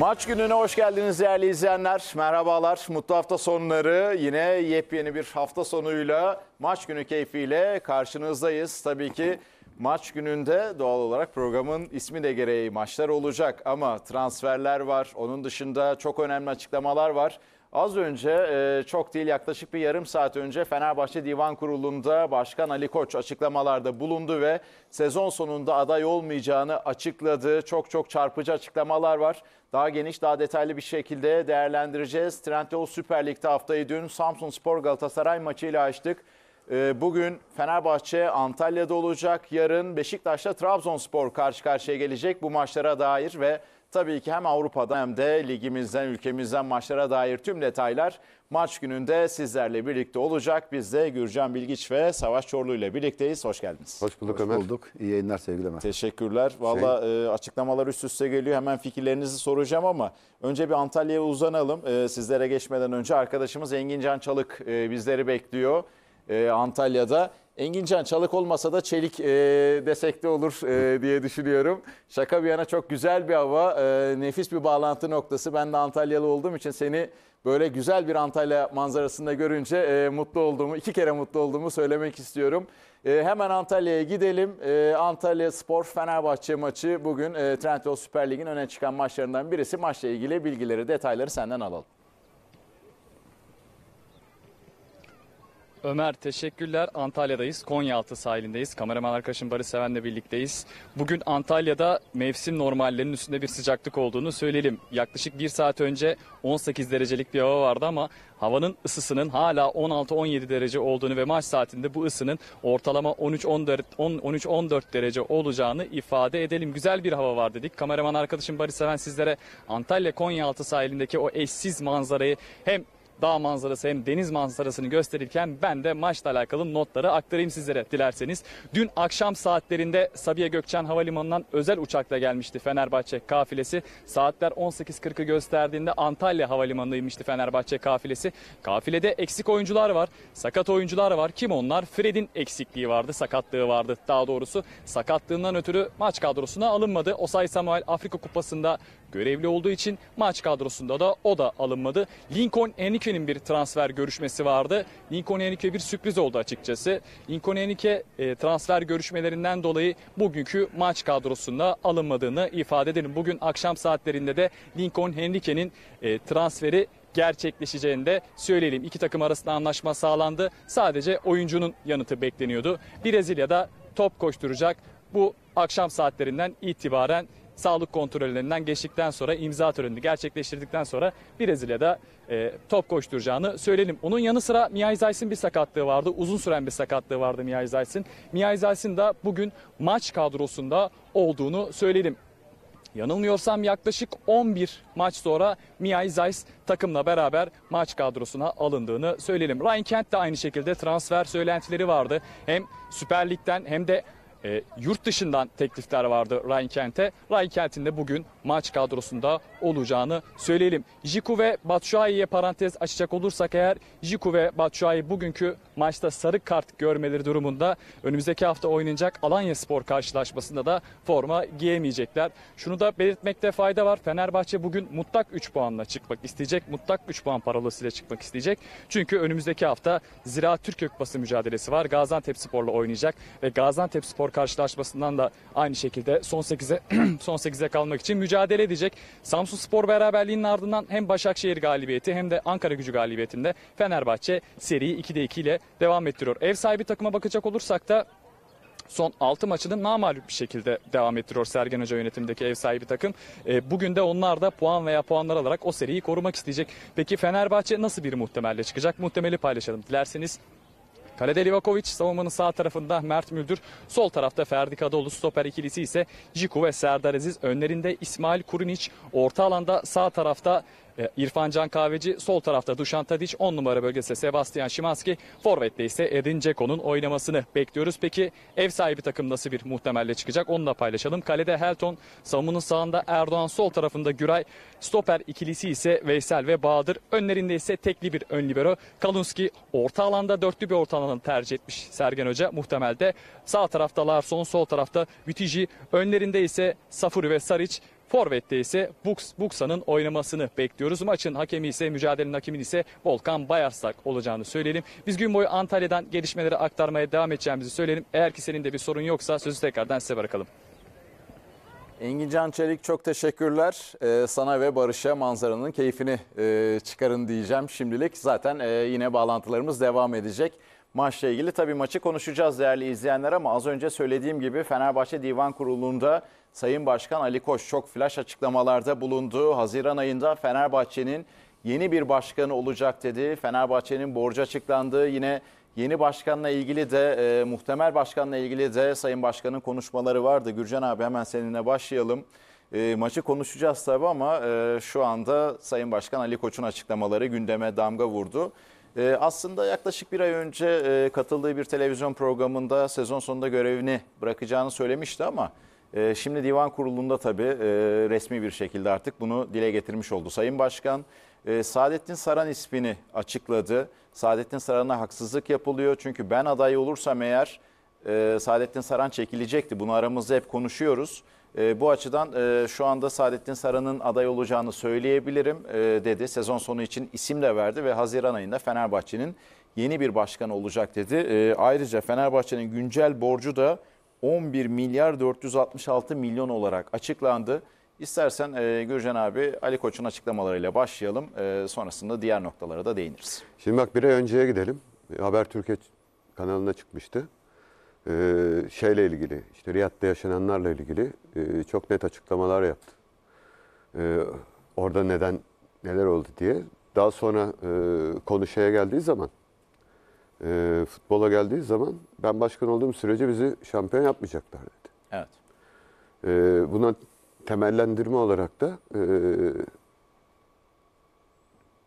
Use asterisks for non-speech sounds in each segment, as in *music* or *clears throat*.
Maç gününe hoş geldiniz değerli izleyenler. Merhabalar. Mutlu hafta sonları. Yine yepyeni bir hafta sonuyla maç günü keyfiyle karşınızdayız. Tabii ki maç gününde doğal olarak programın ismi de gereği maçlar olacak ama transferler var. Onun dışında çok önemli açıklamalar var. Az önce e, çok değil yaklaşık bir yarım saat önce Fenerbahçe Divan Kurulu'nda Başkan Ali Koç açıklamalarda bulundu ve sezon sonunda aday olmayacağını açıkladı. Çok çok çarpıcı açıklamalar var. Daha geniş daha detaylı bir şekilde değerlendireceğiz. Trendyol Süper Lig'de haftayı dün Samsun Spor Galatasaray maçıyla açtık. Ee, bugün Fenerbahçe Antalya'da olacak. Yarın Beşiktaş'ta Trabzonspor karşı karşıya gelecek bu maçlara dair ve tabii ki hem Avrupa'da hem de ligimizden, ülkemizden maçlara dair tüm detaylar maç gününde sizlerle birlikte olacak. Biz de Gürcan Bilgiç ve Savaş Çorlu ile birlikteyiz. Hoş geldiniz. Hoş bulduk Hoş Ömer. bulduk. İyi yayınlar sevgili Ömer. Teşekkürler. Valla şey... E, açıklamalar üst üste geliyor. Hemen fikirlerinizi soracağım ama önce bir Antalya'ya uzanalım. E, sizlere geçmeden önce arkadaşımız Engin Can Çalık e, bizleri bekliyor e, Antalya'da. Engincan Çalık olmasa da Çelik e, desek de olur e, diye düşünüyorum. Şaka bir yana çok güzel bir hava, e, nefis bir bağlantı noktası. Ben de Antalyalı olduğum için seni böyle güzel bir Antalya manzarasında görünce e, mutlu olduğumu, iki kere mutlu olduğumu söylemek istiyorum. E, hemen Antalya'ya gidelim. E, Antalya Spor Fenerbahçe maçı bugün e, Trendyol Süper Lig'in öne çıkan maçlarından birisi. Maçla ilgili bilgileri, detayları senden alalım. Ömer teşekkürler. Antalya'dayız. Konyaaltı sahilindeyiz. Kameraman arkadaşım Barış Seven'le birlikteyiz. Bugün Antalya'da mevsim normallerinin üstünde bir sıcaklık olduğunu söyleyelim. Yaklaşık bir saat önce 18 derecelik bir hava vardı ama havanın ısısının hala 16-17 derece olduğunu ve maç saatinde bu ısının ortalama 13-14 derece olacağını ifade edelim. Güzel bir hava var dedik. Kameraman arkadaşım Barış Seven sizlere Antalya Konyaaltı sahilindeki o eşsiz manzarayı hem dağ manzarası hem deniz manzarasını gösterirken ben de maçla alakalı notları aktarayım sizlere dilerseniz. Dün akşam saatlerinde Sabiha Gökçen Havalimanı'ndan özel uçakla gelmişti Fenerbahçe kafilesi. Saatler 18.40'ı gösterdiğinde Antalya Havalimanı'ndaymıştı Fenerbahçe kafilesi. Kafilede eksik oyuncular var, sakat oyuncular var. Kim onlar? Fred'in eksikliği vardı, sakatlığı vardı daha doğrusu. Sakatlığından ötürü maç kadrosuna alınmadı. Osay Samuel Afrika Kupası'nda görevli olduğu için maç kadrosunda da o da alınmadı. Lincoln Enrique'nin bir transfer görüşmesi vardı. Lincoln Enrique bir sürpriz oldu açıkçası. Lincoln Enrique e, transfer görüşmelerinden dolayı bugünkü maç kadrosunda alınmadığını ifade edelim. Bugün akşam saatlerinde de Lincoln Enrique'nin e, transferi gerçekleşeceğini de söyleyelim. İki takım arasında anlaşma sağlandı. Sadece oyuncunun yanıtı bekleniyordu. Brezilya'da top koşturacak. Bu akşam saatlerinden itibaren sağlık kontrollerinden geçtikten sonra imza törenini gerçekleştirdikten sonra Brezilya'da e, top koşturacağını söyleyelim. Onun yanı sıra Mihai Zeiss'in bir sakatlığı vardı. Uzun süren bir sakatlığı vardı Mihai Zeiss'in. Mihai Zeiss'in de bugün maç kadrosunda olduğunu söyleyelim. Yanılmıyorsam yaklaşık 11 maç sonra Mihai Zeiss takımla beraber maç kadrosuna alındığını söyleyelim. Ryan Kent de aynı şekilde transfer söylentileri vardı. Hem Süper Lig'den hem de e, yurt dışından teklifler vardı Ryan Kent'e. Ryan Kent'in de bugün maç kadrosunda olacağını söyleyelim. Jiku ve Batshuayi'ye parantez açacak olursak eğer Jiku ve Batshuayi bugünkü maçta sarı kart görmeleri durumunda önümüzdeki hafta oynanacak Alanya Spor karşılaşmasında da forma giyemeyecekler. Şunu da belirtmekte fayda var. Fenerbahçe bugün mutlak 3 puanla çıkmak isteyecek. Mutlak 3 puan parolasıyla çıkmak isteyecek. Çünkü önümüzdeki hafta Ziraat Türkiye Kupası mücadelesi var. Gaziantep Spor'la oynayacak ve Gaziantep Spor karşılaşmasından da aynı şekilde son 8'e *clears throat* son 8'e kalmak için mücadele mücadele edecek. Samsun Spor beraberliğinin ardından hem Başakşehir galibiyeti hem de Ankara gücü galibiyetinde Fenerbahçe seriyi 2'de 2 ile devam ettiriyor. Ev sahibi takıma bakacak olursak da son 6 maçını namalüp bir şekilde devam ettiriyor Sergen Hoca yönetimdeki ev sahibi takım. E, bugün de onlar da puan veya puanlar alarak o seriyi korumak isteyecek. Peki Fenerbahçe nasıl bir muhtemelle çıkacak? Muhtemeli paylaşalım dilerseniz. Kalede Livakovic, savunmanın sağ tarafında Mert Müldür, sol tarafta Ferdi Kadıoğlu stoper ikilisi ise Ciku ve Serdar Aziz. Önlerinde İsmail Kurunic, orta alanda sağ tarafta e, İrfan Can Kahveci sol tarafta Dušan Tadić 10 numara bölgesi Sebastian Şimanski forvette ise Edin Ceko'nun oynamasını bekliyoruz. Peki ev sahibi takım nasıl bir muhtemelle çıkacak onu da paylaşalım. Kalede Helton, savununun sağında Erdoğan, sol tarafında Güray, stoper ikilisi ise Veysel ve Bahadır. Önlerinde ise tekli bir ön libero. Kalunski orta alanda dörtlü bir orta alanı tercih etmiş Sergen Hoca muhtemelde. Sağ tarafta Larson, sol tarafta Vitigi, önlerinde ise Safuri ve Saric Forvet'te ise Buks, Buksa'nın oynamasını bekliyoruz. Maçın hakemi ise mücadelenin hakemini ise Volkan Bayarsak olacağını söyleyelim. Biz gün boyu Antalya'dan gelişmeleri aktarmaya devam edeceğimizi söyleyelim. Eğer ki senin de bir sorun yoksa sözü tekrardan size bırakalım. Engin Can Çelik çok teşekkürler. Ee, sana ve Barış'a manzaranın keyfini e, çıkarın diyeceğim şimdilik. Zaten e, yine bağlantılarımız devam edecek maçla ilgili. Tabii maçı konuşacağız değerli izleyenler ama az önce söylediğim gibi Fenerbahçe Divan Kurulu'nda Sayın Başkan Ali Koç çok flash açıklamalarda bulundu. Haziran ayında Fenerbahçe'nin yeni bir başkanı olacak dedi. Fenerbahçe'nin borcu açıklandığı Yine yeni başkanla ilgili de e, muhtemel başkanla ilgili de Sayın Başkan'ın konuşmaları vardı. Gürcan abi hemen seninle başlayalım. E, maçı konuşacağız tabii ama e, şu anda Sayın Başkan Ali Koç'un açıklamaları gündeme damga vurdu. E, aslında yaklaşık bir ay önce e, katıldığı bir televizyon programında sezon sonunda görevini bırakacağını söylemişti ama e, şimdi divan kurulunda tabii e, resmi bir şekilde artık bunu dile getirmiş oldu. Sayın Başkan e, Saadettin Saran ismini açıkladı. Saadettin Saran'a haksızlık yapılıyor çünkü ben aday olursam eğer e, Saadettin Saran çekilecekti. Bunu aramızda hep konuşuyoruz. E, bu açıdan e, şu anda Saadettin Saran'ın aday olacağını söyleyebilirim e, dedi. Sezon sonu için isim de verdi ve Haziran ayında Fenerbahçe'nin yeni bir başkanı olacak dedi. E, ayrıca Fenerbahçe'nin güncel borcu da 11 milyar 466 milyon olarak açıklandı. İstersen e, Gürcan abi Ali Koç'un açıklamalarıyla başlayalım. E, sonrasında diğer noktalara da değiniriz. Şimdi bak bir ay önceye gidelim. Haber Türkiye kanalına çıkmıştı e, şeyle ilgili, işte Riyad'da yaşananlarla ilgili e, çok net açıklamalar yaptı. E, orada neden, neler oldu diye. Daha sonra e, konu geldiği zaman, e, futbola geldiği zaman ben başkan olduğum sürece bizi şampiyon yapmayacaklar dedi. Evet. E, buna temellendirme olarak da e,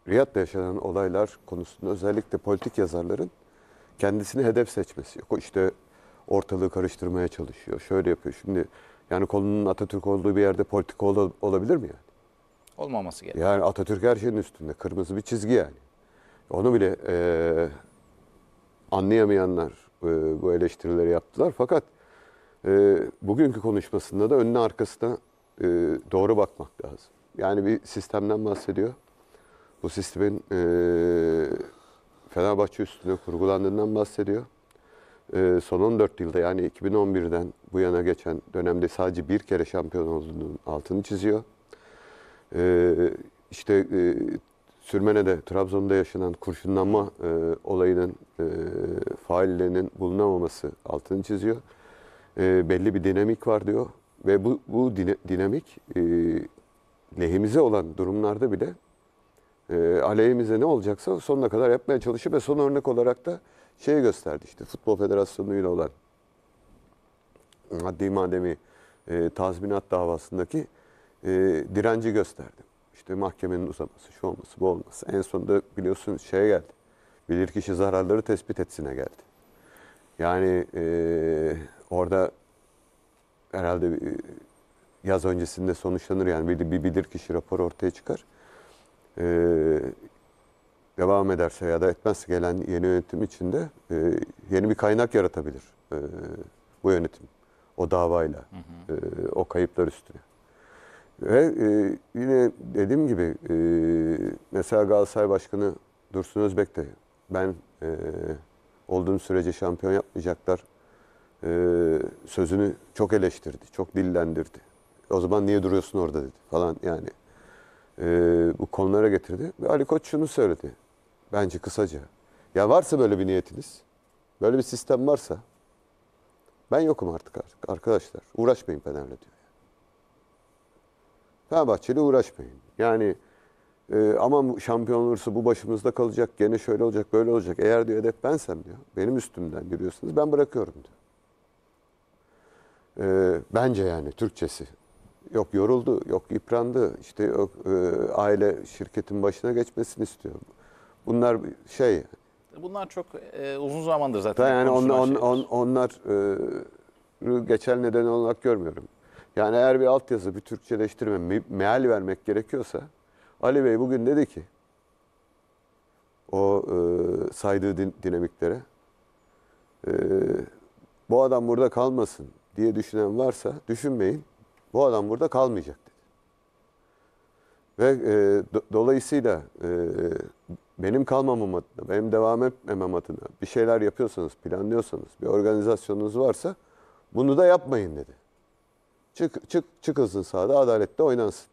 Riyad'da yaşanan olaylar konusunda özellikle politik yazarların kendisini hedef seçmesi. Yok işte ortalığı karıştırmaya çalışıyor. Şöyle yapıyor. Şimdi yani kolunun Atatürk olduğu bir yerde politik ol, olabilir mi yani? Olmaması gerekiyor. Yani Atatürk her şeyin üstünde. Kırmızı bir çizgi yani. Onu bile e, anlayamayanlar e, bu eleştirileri yaptılar. Fakat e, bugünkü konuşmasında da önüne arkasına e, doğru bakmak lazım. Yani bir sistemden bahsediyor. Bu sistemin e, Fenerbahçe üstüne kurgulandığından bahsediyor. E, son 14 yılda yani 2011'den bu yana geçen dönemde sadece bir kere şampiyon olduğunun altını çiziyor. İşte işte e, Sürmene'de, Trabzon'da yaşanan kurşunlanma e, olayının e, faillerinin bulunamaması altını çiziyor. belli bir dinamik var diyor ve bu, bu dinamik lehimize olan durumlarda bile e, aleyhimize ne olacaksa sonuna kadar yapmaya çalışır ve son örnek olarak da şey gösterdi işte Futbol federasyonuyla olan maddi mademi e, tazminat davasındaki e, direnci gösterdi. İşte mahkemenin uzaması, şu olması, bu olması. En sonunda biliyorsunuz şeye geldi. Bilirkişi zararları tespit etsine geldi. Yani e, orada herhalde e, yaz öncesinde sonuçlanır yani bir, bir bilirkişi rapor ortaya çıkar. E, devam ederse ya da etmezse gelen yeni yönetim içinde e, yeni bir kaynak yaratabilir e, bu yönetim. O davayla, hı hı. E, o kayıplar üstüne. Ve e, yine dediğim gibi e, mesela Galatasaray Başkanı Dursun Özbek de ben e, olduğum sürece şampiyon yapmayacaklar e, sözünü çok eleştirdi, çok dillendirdi. O zaman niye duruyorsun orada dedi falan yani. E, bu konulara getirdi. Ve Ali Koç şunu söyledi. Bence kısaca. Ya varsa böyle bir niyetiniz, böyle bir sistem varsa ben yokum artık artık arkadaşlar. Uğraşmayın Fener'le diyor. Fenerbahçe'yle uğraşmayın. Yani e, ama şampiyon olursa bu başımızda kalacak, gene şöyle olacak, böyle olacak. Eğer diyor hedef bensem diyor, benim üstümden yürüyorsanız ben bırakıyorum diyor. E, bence yani Türkçesi. Yok yoruldu, yok yıprandı, işte yok, e, aile şirketin başına geçmesini istiyor. Bunlar şey Bunlar çok e, uzun zamandır zaten. Ben yani on, on, on, onlar e, geçen neden olarak görmüyorum. Yani eğer bir altyazı bir Türkçeleştirme, me meal vermek gerekiyorsa Ali Bey bugün dedi ki o e, saydığı din, dinamiklere e, bu adam burada kalmasın diye düşünen varsa düşünmeyin bu adam burada kalmayacak dedi. Ve e, do, dolayısıyla e, benim kalmam adına, benim devam etmem adına bir şeyler yapıyorsanız, planlıyorsanız, bir organizasyonunuz varsa bunu da yapmayın dedi. Çık, çık, çıkılsın sahada, adalette oynansın.